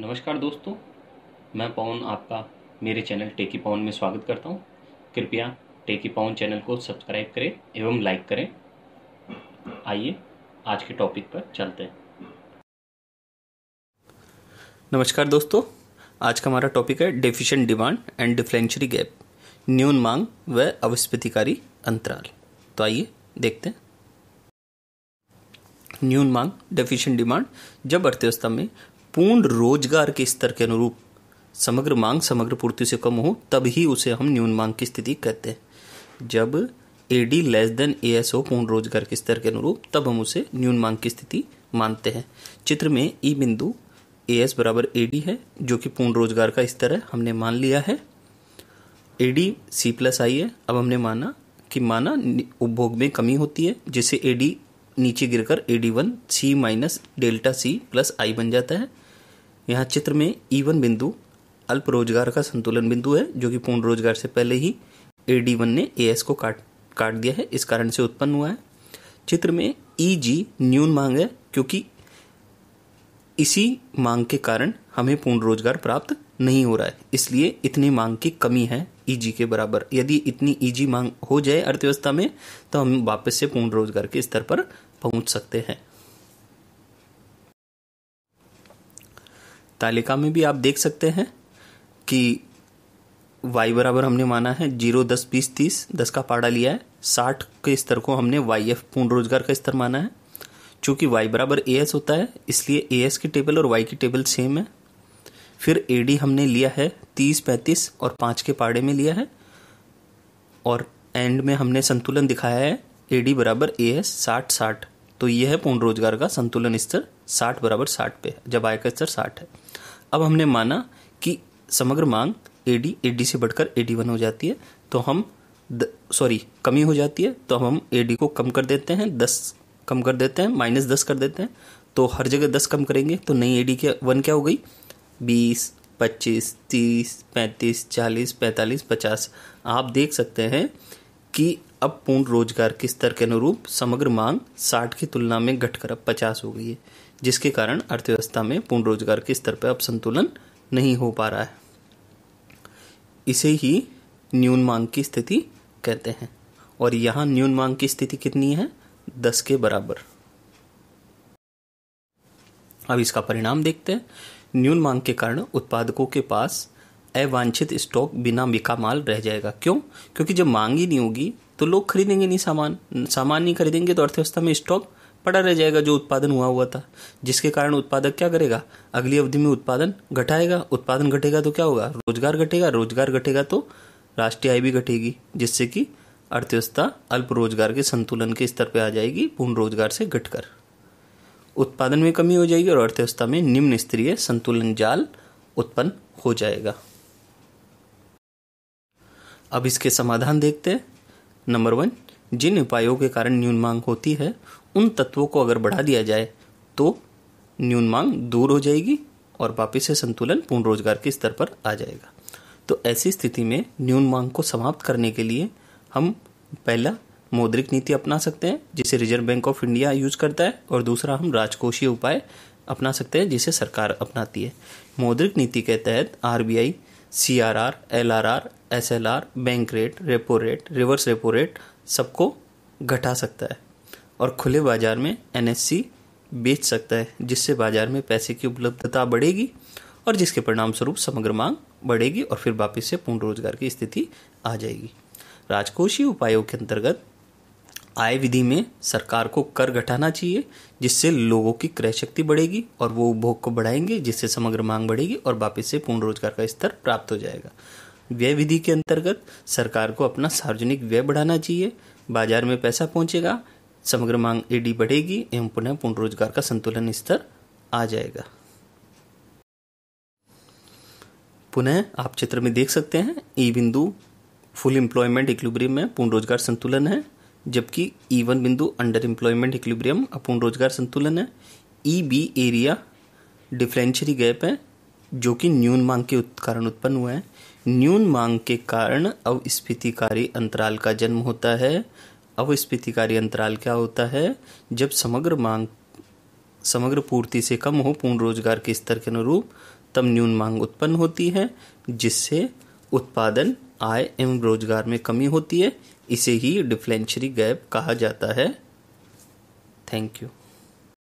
नमस्कार दोस्तों मैं पवन आपका मेरे चैनल टेकी पवन में स्वागत करता हूं कृपया टेकी पवन चैनल को सब्सक्राइब करें एवं लाइक करें आइए आज के टॉपिक पर चलते हैं नमस्कार दोस्तों आज का हमारा टॉपिक है deficient demand and deflationary gap न्यून मांग व अविस्पतिकारी अंतराल तो आइए देखते हैं न्यून मांग डेफिशिएंट डिमांड जब अर्थव्यवस्था में पूर्ण रोजगार के स्तर के अनुरूप समग्र मांग समग्र पूर्ति से कम हो तब ही उसे हम न्यून मांग की स्थिति कहते हैं जब A D less than A S हो पूर्ण रोजगार के स्तर के अनुरूप तब हम उसे न्यून मांग की स्थिति मानते हैं चित्र में ई e बिंदु ए एस बराबर ए डी है जो कि पूर्ण रोजगार का स्तर है हमने मान लिया है ए डी सी प्लस आई है अब हमने माना कि माना उपभोग में कमी होती है जिससे ए डी नीचे गिरकर A D one C minus delta C plus I बन जाता है यहाँ चित्र में ईवन e बिंदु अल्प रोजगार का संतुलन बिंदु है जो कि पूर्ण रोजगार से पहले ही ए डी वन ने ए एस को काट काट दिया है इस कारण से उत्पन्न हुआ है चित्र में ई e जी न्यून मांग है क्योंकि इसी मांग के कारण हमें पूर्ण रोजगार प्राप्त नहीं हो रहा है इसलिए इतनी मांग की कमी है ई e जी के बराबर यदि इतनी ई जी मांग हो जाए अर्थव्यवस्था में तो हम वापस से पूर्ण रोजगार के स्तर पर पहुंच सकते हैं तालिका में भी आप देख सकते हैं कि y बराबर हमने माना है जीरो दस बीस तीस दस का पाड़ा लिया है साठ के स्तर को हमने वाई एफ पूर्ण रोजगार का स्तर माना है चूँकि y बराबर ए एस होता है इसलिए ए एस की टेबल और y की टेबल सेम है फिर ए डी हमने लिया है तीस पैंतीस और पाँच के पाड़े में लिया है और एंड में हमने संतुलन दिखाया है ए डी बराबर ए एस साठ साठ तो यह है पूर्ण रोजगार का संतुलन स्तर साठ बराबर साठ पे जब आय का स्तर साठ है अब हमने माना कि समग्र मांग ए डी ए डी से बढ़कर ए डी वन हो जाती है तो हम सॉरी कमी हो जाती है तो हम ए डी को कम कर देते हैं दस कम कर देते हैं माइनस दस कर देते हैं तो हर जगह दस कम करेंगे तो नई ए डी क्या वन क्या हो गई बीस पच्चीस तीस पैंतीस चालीस पैंतालीस पचास आप देख सकते हैं कि अब पूर्ण रोजगार के स्तर के अनुरूप समग्र मांग 60 की तुलना में घटकर अब 50 हो गई है जिसके कारण अर्थव्यवस्था में पूर्ण रोजगार के स्तर पर अब संतुलन नहीं हो पा रहा है इसे ही न्यून मांग की स्थिति कहते हैं और यहां न्यून मांग की स्थिति कितनी है दस के बराबर अब इसका परिणाम देखते हैं न्यून मांग के कारण उत्पादकों के पास अवांछित स्टॉक बिना बिका माल रह जाएगा क्यों क्योंकि जब मांग ही नहीं होगी तो लोग खरीदेंगे नहीं सामान सामान नहीं खरीदेंगे तो अर्थव्यवस्था में स्टॉक पड़ा रह जाएगा जो उत्पादन हुआ हुआ था जिसके कारण उत्पादक क्या करेगा अगली अवधि में उत्पादन घटाएगा उत्पादन घटेगा तो क्या होगा रोजगार घटेगा रोजगार घटेगा तो राष्ट्रीय आय भी घटेगी जिससे कि अर्थव्यवस्था अल्प रोजगार के संतुलन के स्तर पर आ जाएगी पूर्ण रोजगार से घटकर उत्पादन में कमी हो जाएगी और अर्थव्यवस्था में निम्न स्तरीय संतुलन जाल उत्पन्न हो जाएगा अब इसके समाधान देखते हैं नंबर वन जिन उपायों के कारण न्यून मांग होती है उन तत्वों को अगर बढ़ा दिया जाए तो न्यून मांग दूर हो जाएगी और वापिस से संतुलन पूर्ण रोजगार के स्तर पर आ जाएगा तो ऐसी स्थिति में न्यून मांग को समाप्त करने के लिए हम पहला मौद्रिक नीति अपना सकते हैं जिसे reserve bank of India use करता है और दूसरा हम राजकोषीय उपाय अपना सकते हैं जिसे सरकार अपनाती है मौद्रिक नीति के तहत R B I C R R L R R S L R bank rate repo rate reverse repo rate सबको घटा सकता है और खुले बाजार में एन एस सी बेच सकता है जिससे बाजार में पैसे की उपलब्धता बढ़ेगी और जिसके परिणाम स्वरूप समग्र मांग बढ़ेगी और फिर वापस से पूर्ण रोजगार की स्थिति आ जाएगी राजकोषीय उपायों के अंतर्गत आय विधि में सरकार को कर घटाना चाहिए जिससे लोगों की क्रय शक्ति बढ़ेगी और वो उपभोग को बढ़ाएंगे जिससे समग्र मांग बढ़ेगी और वापस से पूर्ण रोजगार का स्तर प्राप्त हो जाएगा व्यय विधि के अंतर्गत सरकार को अपना सार्वजनिक व्यय बढ़ाना चाहिए बाजार में पैसा पहुंचेगा समग्र मांग एडी बढ़ेगी एवं पुनः पूर्ण रोजगार का संतुलन स्तर आ जाएगा पुनः आप चित्र में देख सकते हैं ई e बिंदु फुल एम्प्लॉयमेंट इक्लिब्रियम में पूर्ण रोजगार संतुलन है जबकि ई e वन बिंदु अंडर एम्प्लॉयमेंट इक्लिब्रियम अपूर्ण रोजगार संतुलन है E B area deflationary gap है जो कि न्यून मांग के कारण उत्पन्न हुए हैं न्यून मांग के कारण अवस्फीतिकारी अंतराल का जन्म होता है अवस्फीतिकारी अंतराल क्या होता है जब समग्र मांग समग्र पूर्ति से कम हो पूर्ण रोजगार के स्तर के अनुरूप तब न्यून मांग उत्पन्न होती है जिससे उत्पादन आय एवं रोजगार में कमी होती है इसे ही डिफ्लेंशरी गैप कहा जाता है थैंक यू